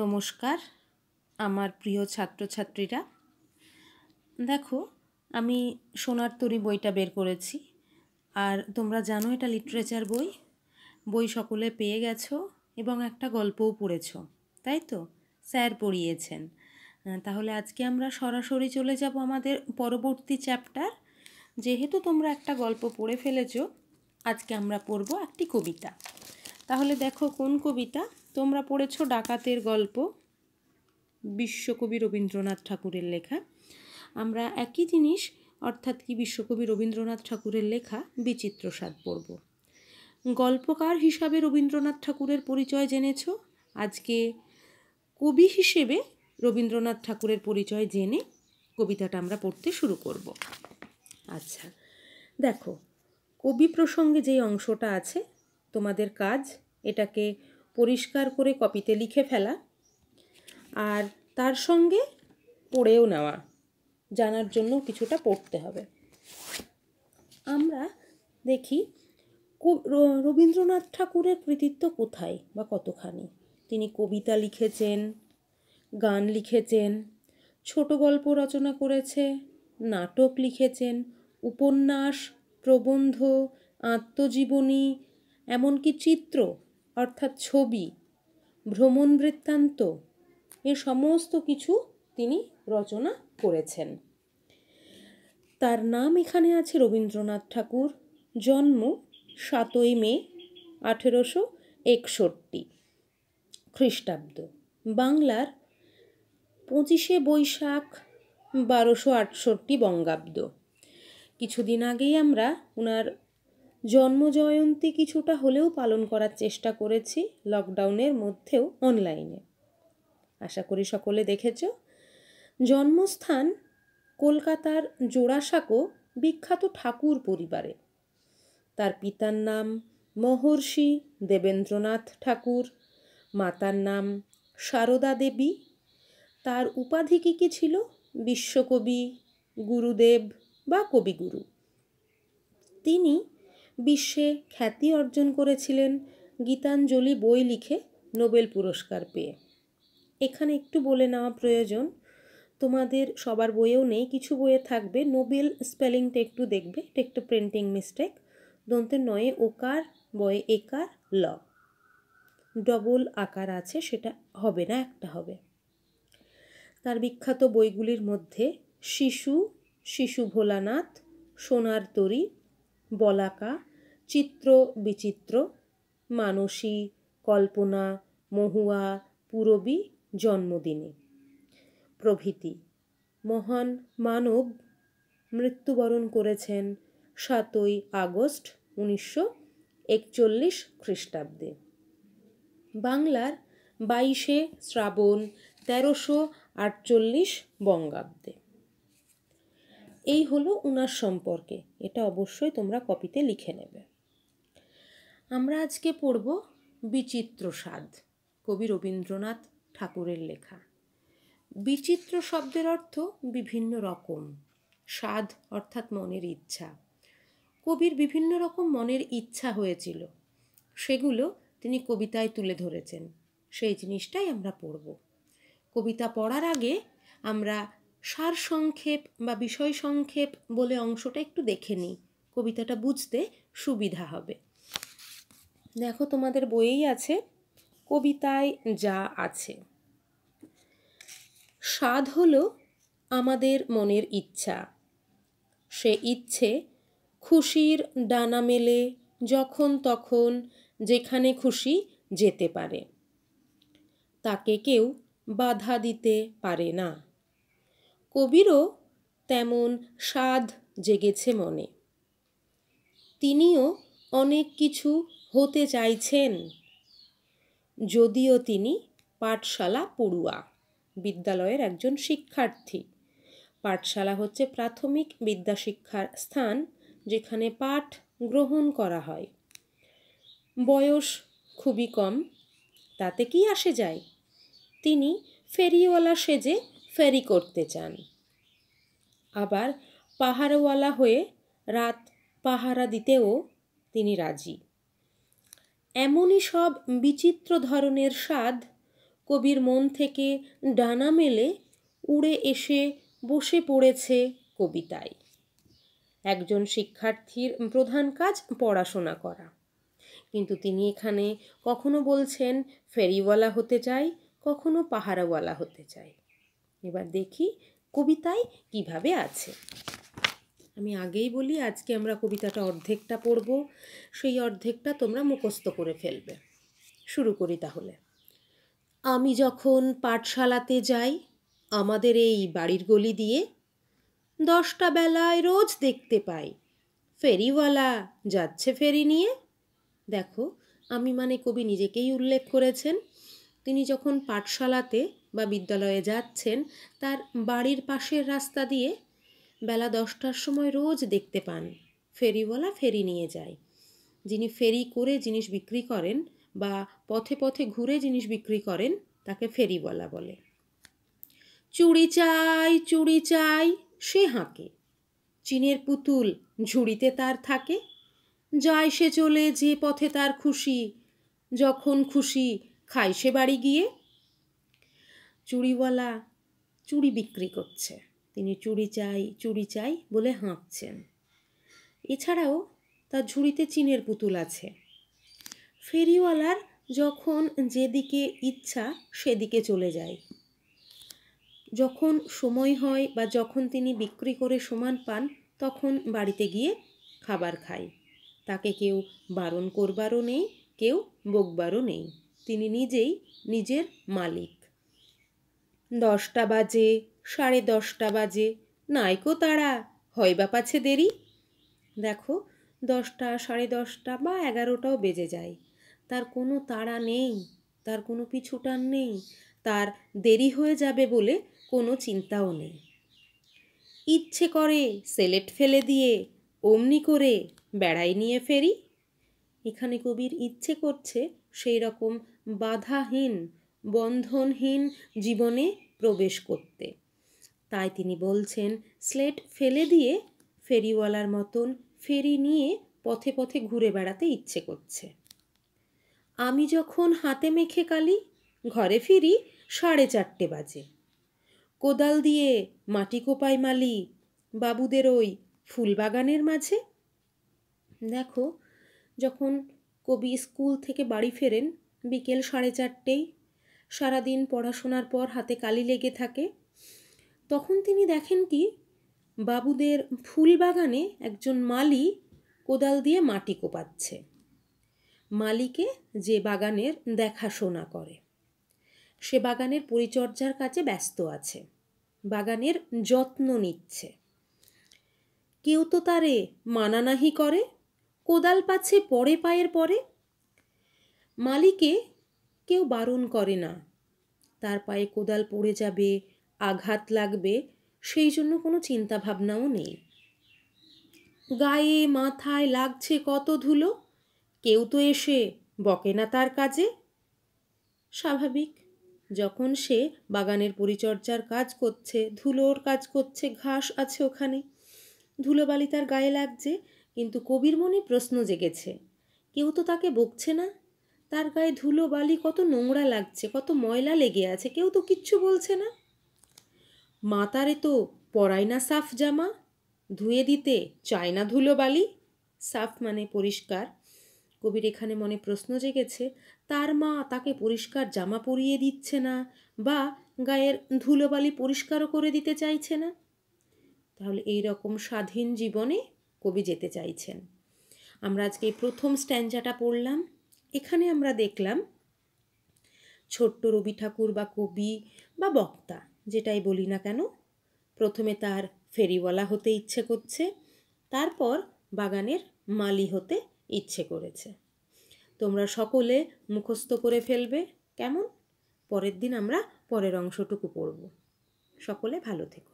নমস্কার আমার প্রিয় ছাত্রছাত্রীরা দেখো আমি সোনার তরি বইটা বের করেছি আর তোমরা জানো এটা লিটারেচার বই বই সকলে পেয়ে গেছো এবং একটা গল্পও পড়েছ তাই তো স্যার পড়িয়েছেন তাহলে আজকে আমরা সরাসরি চলে যাব আমাদের পরবর্তী চ্যাপ্টার যেহেতু তোমরা একটা গল্প পড়ে ফেলেছ আজকে আমরা পড়ব একটি কবিতা তাহলে দেখো কোন কবিতা তোমরা পড়েছ ডাকাতের গল্প বিশ্বকবি রবীন্দ্রনাথ ঠাকুরের লেখা আমরা একই জিনিস অর্থাৎ কি বিশ্বকবি রবীন্দ্রনাথ ঠাকুরের লেখা বিচিত্র স্বাদ পড়ব গল্পকার হিসাবে রবীন্দ্রনাথ ঠাকুরের পরিচয় জেনেছ আজকে কবি হিসেবে রবীন্দ্রনাথ ঠাকুরের পরিচয় জেনে কবিতাটা আমরা পড়তে শুরু করব আচ্ছা দেখো কবি প্রসঙ্গে যে অংশটা আছে তোমাদের কাজ এটাকে পরিষ্কার করে কপিতে লিখে ফেলা আর তার সঙ্গে পড়েও নেওয়া জানার জন্য কিছুটা পড়তে হবে আমরা দেখি রবীন্দ্রনাথ ঠাকুরের কৃতিত্ব কোথায় বা কতখানি তিনি কবিতা লিখেছেন গান লিখেছেন ছোট গল্প রচনা করেছে নাটক লিখেছেন উপন্যাস প্রবন্ধ আত্মজীবনী এমনকি চিত্র অর্থাৎ ছবি ভ্রমণ বৃত্তান্ত এ সমস্ত কিছু তিনি রচনা করেছেন তার নাম এখানে আছে রবীন্দ্রনাথ ঠাকুর জন্ম সাতই মে আঠেরোশো একষট্টি খ্রিস্টাব্দ বাংলার পঁচিশে বৈশাখ বারোশো আটষট্টি বঙ্গাব্দ কিছুদিন আগেই আমরা ওনার জন্মজয়ন্তী কিছুটা হলেও পালন করার চেষ্টা করেছি লকডাউনের মধ্যেও অনলাইনে আশা করি সকলে দেখেছ জন্মস্থান কলকাতার জোড়াসাঁকো বিখ্যাত ঠাকুর পরিবারে তার পিতার নাম মহর্ষি দেবেন্দ্রনাথ ঠাকুর মাতার নাম সারদা দেবী তার উপাধি কী কী ছিল বিশ্বকবি গুরুদেব বা কবিগুরু তিনি বিশ্বে খ্যাতি অর্জন করেছিলেন গীতাঞ্জলি বই লিখে নোবেল পুরস্কার পেয়ে এখানে একটু বলে নেওয়া প্রয়োজন তোমাদের সবার বইয়েও নেই কিছু বইয়ে থাকবে নোবেল স্পেলিংটা একটু দেখবে এটা একটু প্রিন্টিং মিস্টেক দন্তে নয়ে ওকার বয়ে একার ল ডবল আকার আছে সেটা হবে না একটা হবে তার বিখ্যাত বইগুলির মধ্যে শিশু শিশু ভোলানাথ সোনার তরী বলাকা চিত্র বিচিত্র মানসী কল্পনা মহুয়া পুরবী জন্মদিনে প্রভৃতি মহান মানব মৃত্যুবরণ করেছেন সাতই আগস্ট উনিশশো একচল্লিশ খ্রিস্টাব্দে বাংলার বাইশে শ্রাবণ তেরোশো আটচল্লিশ বঙ্গাব্দে এই হলো উনার সম্পর্কে এটা অবশ্যই তোমরা কপিতে লিখে নেবে আমরা আজকে পড়ব বিচিত্র স্বাদ কবি রবীন্দ্রনাথ ঠাকুরের লেখা বিচিত্র শব্দের অর্থ বিভিন্ন রকম স্বাদ অর্থাৎ মনের ইচ্ছা কবির বিভিন্ন রকম মনের ইচ্ছা হয়েছিল সেগুলো তিনি কবিতায় তুলে ধরেছেন সেই জিনিসটাই আমরা পড়ব কবিতা পড়ার আগে আমরা সার সংক্ষেপ বা বিষয় সংক্ষেপ বলে অংশটা একটু দেখে নিই কবিতাটা বুঝতে সুবিধা হবে দেখো তোমাদের বইয়েই আছে কবিতায় যা আছে স্বাদ হলো আমাদের মনের ইচ্ছা সে ইচ্ছে খুশির ডানা মেলে যখন তখন যেখানে খুশি যেতে পারে তাকে কেউ বাধা দিতে পারে না কবিরও তেমন স্বাদ জেগেছে মনে তিনিও অনেক কিছু হতে চাইছেন যদিও তিনি পাঠশালা পড়ুয়া বিদ্যালয়ের একজন শিক্ষার্থী পাঠশালা হচ্ছে প্রাথমিক বিদ্যা শিক্ষার স্থান যেখানে পাঠ গ্রহণ করা হয় বয়স খুবই কম তাতে কি আসে যায় তিনি ফেরিওয়ালা সেজে ফেরি করতে চান আবার পাহাড়ওয়ালা হয়ে রাত পাহারা দিতেও তিনি রাজি এমনই সব বিচিত্র ধরনের স্বাদ কবির মন থেকে ডানা মেলে উড়ে এসে বসে পড়েছে কবিতায় একজন শিক্ষার্থীর প্রধান কাজ পড়াশোনা করা কিন্তু তিনি এখানে কখনো বলছেন ফেরিওয়ালা হতে চাই কখনো পাহারাওয়ালা হতে চাই এবার দেখি কবিতায় কিভাবে আছে আমি আগেই বলি আজকে আমরা কবিতাটা অর্ধেকটা পড়ব সেই অর্ধেকটা তোমরা মুখস্থ করে ফেলবে শুরু করি তাহলে আমি যখন পাঠশালাতে যাই আমাদের এই বাড়ির গলি দিয়ে দশটা বেলায় রোজ দেখতে পাই ফেরিওয়ালা যাচ্ছে ফেরি নিয়ে দেখো আমি মানে কবি নিজেকেই উল্লেখ করেছেন তিনি যখন পাঠশালাতে বা বিদ্যালয়ে যাচ্ছেন তার বাড়ির পাশের রাস্তা দিয়ে বেলা দশটার সময় রোজ দেখতে পান ফেরিওয়ালা ফেরি নিয়ে যায় যিনি ফেরি করে জিনিস বিক্রি করেন বা পথে পথে ঘুরে জিনিস বিক্রি করেন তাকে ফেরিওয়ালা বলে চুড়ি চাই চুড়ি চাই সে হাঁকে চীনের পুতুল ঝুড়িতে তার থাকে যায় সে চলে যে পথে তার খুশি যখন খুশি খাই সে বাড়ি গিয়ে চুড়িওয়ালা চুড়ি বিক্রি করছে তিনি চুড়ি চাই চুড়ি চাই বলে হাঁপছেন এছাড়াও তার ঝুড়িতে চীনের পুতুল আছে ফেরিওয়ালার যখন যেদিকে ইচ্ছা সেদিকে চলে যায় যখন সময় হয় বা যখন তিনি বিক্রি করে সমান পান তখন বাড়িতে গিয়ে খাবার খায় তাকে কেউ বারণ করবারও নেই কেউ বকবারও নেই তিনি নিজেই নিজের মালিক দশটা বাজে সাড়ে দশটা বাজে নাইকো তারা হয় বা পাছে দেরি দেখো দশটা সাড়ে দশটা বা এগারোটাও বেজে যায় তার কোনো তাড়া নেই তার কোনো পিছুটান নেই তার দেরি হয়ে যাবে বলে কোনো চিন্তাও নেই ইচ্ছে করে সেলেট ফেলে দিয়ে অমনি করে বেড়াই নিয়ে ফেরি এখানে কবির ইচ্ছে করছে সেই রকম বাধাহীন বন্ধনহীন জীবনে প্রবেশ করতে তাই তিনি বলছেন স্লেট ফেলে দিয়ে ফেরিওয়ালার মতন ফেরি নিয়ে পথে পথে ঘুরে বেড়াতে ইচ্ছে করছে আমি যখন হাতে মেখে কালি ঘরে ফিরি সাড়ে চারটে বাজে কোদাল দিয়ে মাটি কোপাই মালি বাবুদের ওই ফুলবাগানের মাঝে দেখো যখন কবি স্কুল থেকে বাড়ি ফেরেন বিকেল সাড়ে চারটেই সারাদিন পড়াশোনার পর হাতে কালি লেগে থাকে তখন তিনি দেখেন কি বাবুদের ফুল বাগানে একজন মালি কোদাল দিয়ে মাটি কোপাচ্ছে মালিকে যে বাগানের দেখাশোনা করে সে বাগানের পরিচর্যার কাজে ব্যস্ত আছে বাগানের যত্ন নিচ্ছে কেউ তো তারে মানানাহি করে কোদাল পাচ্ছে পরে পায়ের পরে মালিকে কেউ বারণ করে না তার পায়ে কোদাল পড়ে যাবে আঘাত লাগবে সেই জন্য কোনো চিন্তাভাবনাও নেই গায়ে মাথায় লাগছে কত ধুলো কেউ তো এসে বকে না তার কাজে স্বাভাবিক যখন সে বাগানের পরিচর্যার কাজ করছে ধুলোর কাজ করছে ঘাস আছে ওখানে ধুলোবালি তার গায়ে লাগছে কিন্তু কবির মনে প্রশ্ন জেগেছে কেউ তো তাকে বকছে না তার গায়ে ধুলো বালি কত নোংরা লাগছে কত ময়লা লেগে আছে কেউ তো কিচ্ছু বলছে না মাতারে তো পরায় না সাফ জামা ধুয়ে দিতে চায় না ধুলো বালি সাফ মানে পরিষ্কার কবির এখানে মনে প্রশ্ন জেগেছে তার মা তাকে পরিষ্কার জামা পরিয়ে দিচ্ছে না বা গায়ের ধুলোবালি পরিষ্কারও করে দিতে চাইছে না তাহলে এই রকম স্বাধীন জীবনে কবি যেতে চাইছেন আমরা আজকে প্রথম স্ট্যান্ডাটা পড়লাম এখানে আমরা দেখলাম ছোট্ট রবি ঠাকুর বা কবি বা বক্তা যেটাই বলি না কেন প্রথমে তার ফেরিওয়ালা হতে ইচ্ছে করছে তারপর বাগানের মালি হতে ইচ্ছে করেছে তোমরা সকলে মুখস্থ করে ফেলবে কেমন পরের দিন আমরা পরের অংশটুকু পড়ব সকলে ভালো থেকো